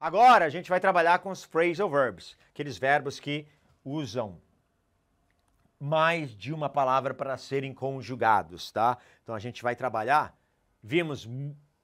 Agora a gente vai trabalhar com os phrasal verbs, aqueles verbos que usam mais de uma palavra para serem conjugados, tá? Então a gente vai trabalhar, vimos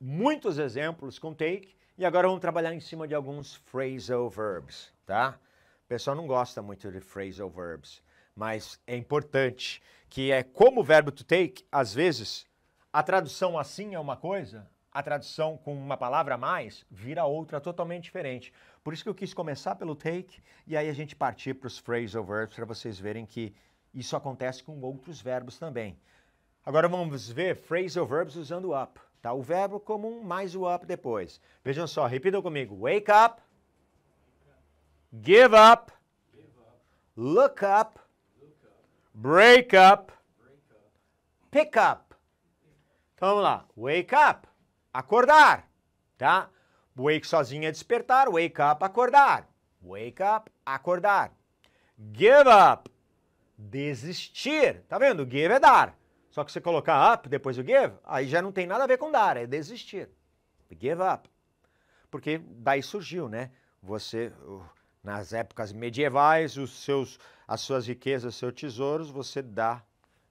muitos exemplos com take e agora vamos trabalhar em cima de alguns phrasal verbs, tá? O pessoal não gosta muito de phrasal verbs, mas é importante que é como o verbo to take, às vezes a tradução assim é uma coisa a tradução com uma palavra a mais vira outra totalmente diferente. Por isso que eu quis começar pelo take e aí a gente partir para os phrasal verbs para vocês verem que isso acontece com outros verbos também. Agora vamos ver phrasal verbs usando up. Tá? O verbo comum mais o up depois. Vejam só, repitam comigo. Wake up. Give up. Look up. Break up. Break up. Pick up. Então vamos lá. Wake up acordar, tá? Wake sozinho é despertar, wake up, acordar. Wake up, acordar. Give up, desistir. Tá vendo? Give é dar. Só que você colocar up depois do give, aí já não tem nada a ver com dar, é desistir. Give up. Porque daí surgiu, né? Você, nas épocas medievais, os seus, as suas riquezas, seus tesouros, você dá.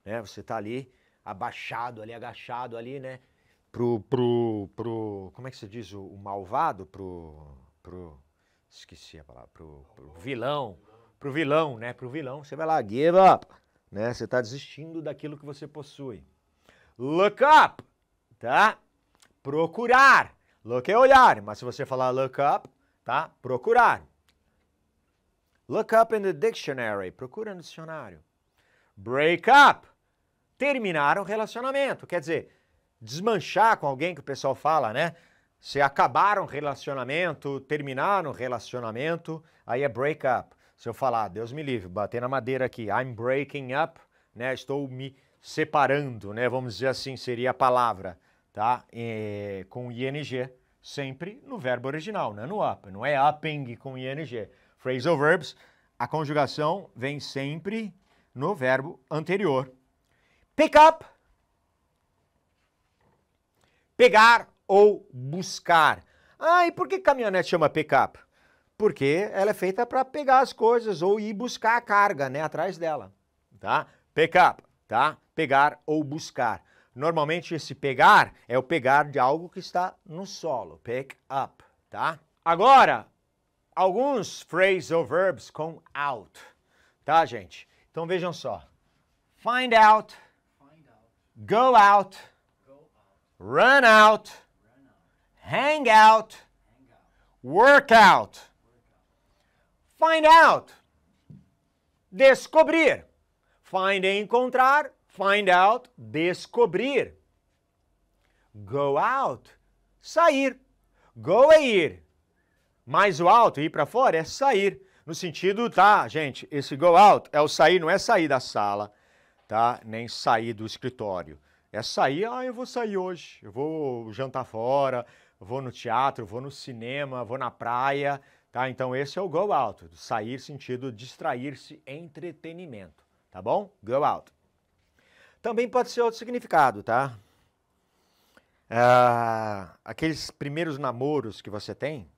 Né? Você está ali, abaixado ali, agachado ali, né? pro, pro, pro, como é que se diz, o, o malvado, pro, pro, esqueci a palavra, pro, pro vilão, pro vilão, né, pro vilão, você vai lá, give up, né, você está desistindo daquilo que você possui. Look up, tá? Procurar, look é olhar, mas se você falar look up, tá? Procurar. Look up in the dictionary, procura no dicionário. Break up, terminar um relacionamento, quer dizer, desmanchar com alguém, que o pessoal fala, né? Se acabaram um relacionamento, terminaram um relacionamento, aí é break up. Se eu falar, ah, Deus me livre, bater na madeira aqui, I'm breaking up, né? Estou me separando, né? Vamos dizer assim, seria a palavra, tá? É, com ing, sempre no verbo original, não é no up, não é upping com ing. Phrasal verbs, a conjugação vem sempre no verbo anterior. Pick up pegar ou buscar. Ah, e por que caminhonete chama pickup? Porque ela é feita para pegar as coisas ou ir buscar a carga, né, atrás dela, tá? Pickup, tá? Pegar ou buscar. Normalmente esse pegar é o pegar de algo que está no solo, pick up, tá? Agora, alguns phrasal verbs com out, tá, gente? Então vejam só. Find out, Find out. go out run out, hang out, work out. Find out. Descobrir. Find e encontrar, find out, descobrir. Go out, sair. Go é ir. Mas o out, ir para fora, é sair. No sentido, tá, gente, esse go out é o sair, não é sair da sala, tá? Nem sair do escritório. É sair, ah, eu vou sair hoje, eu vou jantar fora, vou no teatro, vou no cinema, vou na praia, tá? Então esse é o go out, sair sentido distrair-se, entretenimento, tá bom? Go out. Também pode ser outro significado, tá? Ah, aqueles primeiros namoros que você tem,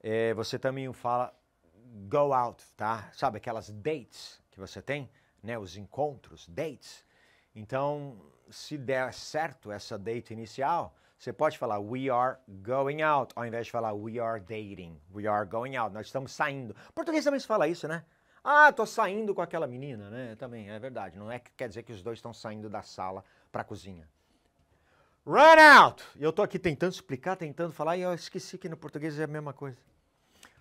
é, você também fala go out, tá? Sabe aquelas dates que você tem, né? Os encontros, dates. Então, se der certo essa data inicial, você pode falar we are going out, ao invés de falar we are dating. We are going out, nós estamos saindo. português também se fala isso, né? Ah, tô saindo com aquela menina, né? Também é verdade. Não é que quer dizer que os dois estão saindo da sala para a cozinha. Run out! Eu tô aqui tentando explicar, tentando falar e eu esqueci que no português é a mesma coisa.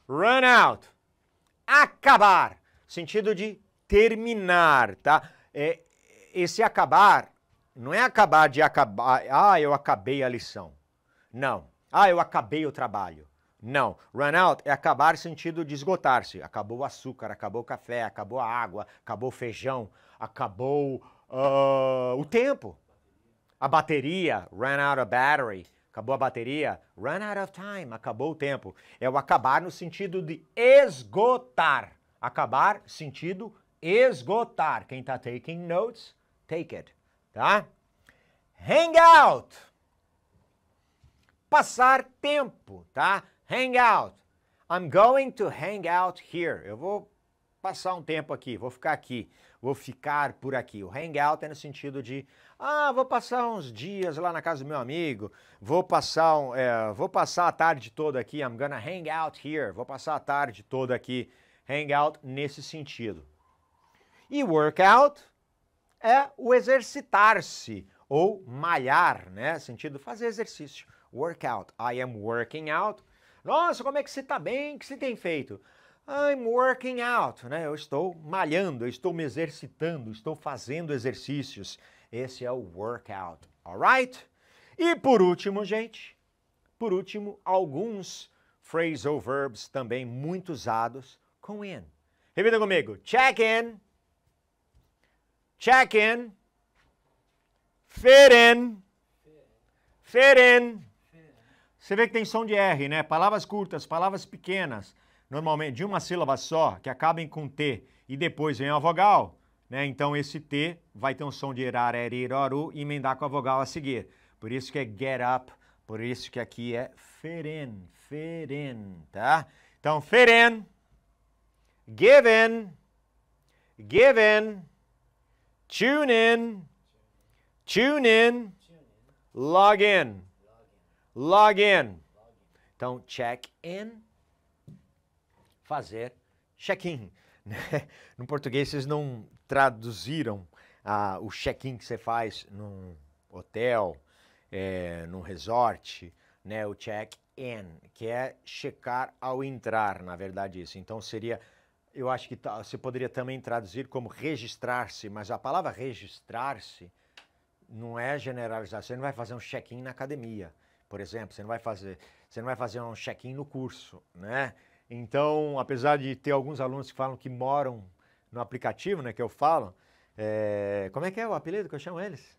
Run out. Acabar. Sentido de terminar, tá? É, esse acabar não é acabar de acabar, ah, eu acabei a lição. Não. Ah, eu acabei o trabalho. Não. Run out é acabar sentido de esgotar-se. Acabou o açúcar, acabou o café, acabou a água, acabou o feijão, acabou uh, o tempo. A bateria, run out of battery. Acabou a bateria, run out of time, acabou o tempo. É o acabar no sentido de esgotar. Acabar, sentido esgotar. Quem está taking notes, take it, tá? Hang out. Passar tempo, tá? Hang out. I'm going to hang out here. Eu vou passar um tempo aqui, vou ficar aqui, vou ficar por aqui. O hang out é no sentido de, ah, vou passar uns dias lá na casa do meu amigo, vou passar, um, é, vou passar a tarde toda aqui, I'm gonna hang out here, vou passar a tarde toda aqui. Hang out nesse sentido. E workout é o exercitar-se ou malhar, né? Sentido fazer exercício. Workout. I am working out. Nossa, como é que você está bem? O que você tem feito? I'm working out, né? Eu estou malhando, eu estou me exercitando, estou fazendo exercícios. Esse é o workout, alright? E por último, gente, por último, alguns phrasal verbs também muito usados com in. Repita comigo: check in check in, fit in, fit in. Você vê que tem som de R, né? Palavras curtas, palavras pequenas, normalmente de uma sílaba só, que acabem com T e depois vem a vogal, né? Então esse T vai ter um som de rareriroru e emendar com a vogal a seguir. Por isso que é get up, por isso que aqui é fit in, fit in, tá? Então fit in, give in, give in. Tune in. Tune in. Log in. Log in. Então, check in. Fazer check-in. No português, vocês não traduziram ah, o check-in que você faz num hotel, é, num resort, né? O check-in, que é checar ao entrar, na verdade, isso. Então, seria eu acho que você poderia também traduzir como registrar-se, mas a palavra registrar-se não é generalizar. Você não vai fazer um check-in na academia, por exemplo. Você não vai fazer, você não vai fazer um check-in no curso, né? Então, apesar de ter alguns alunos que falam que moram no aplicativo, né, que eu falo, é, como é que é o apelido que eu chamo eles?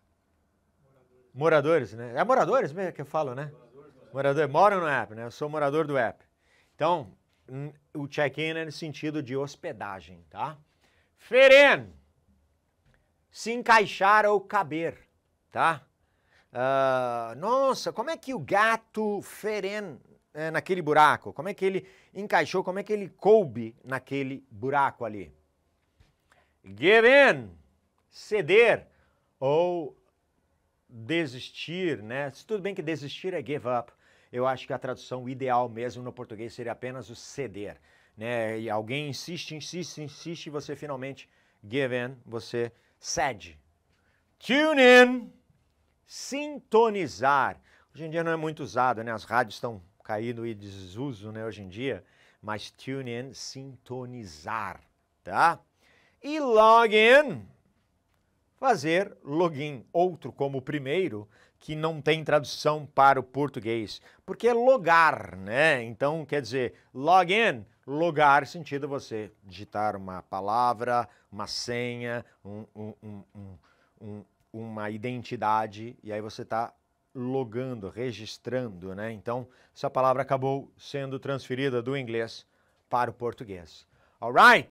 Moradores. moradores né? É moradores mesmo que eu falo, né? Moradores, moradores. moradores moram no app, né? Eu sou morador do app. Então, o check-in é no sentido de hospedagem, tá? Feren, se encaixar ou caber, tá? Uh, nossa, como é que o gato Feren é, naquele buraco? Como é que ele encaixou? Como é que ele coube naquele buraco ali? Give in, ceder ou desistir, né? Tudo bem que desistir é give up, eu acho que a tradução ideal mesmo no português seria apenas o ceder. Né? E alguém insiste, insiste, insiste, e você finalmente given, você cede. Tune in, sintonizar. Hoje em dia não é muito usado, né? As rádios estão caindo e desuso, né? Hoje em dia, mas tune in, sintonizar, tá? E login, fazer login, outro como o primeiro, que não tem tradução para o português, porque é logar, né? Então quer dizer login, logar sentido você digitar uma palavra, uma senha, um, um, um, uma identidade e aí você está logando, registrando, né? Então essa palavra acabou sendo transferida do inglês para o português. Alright?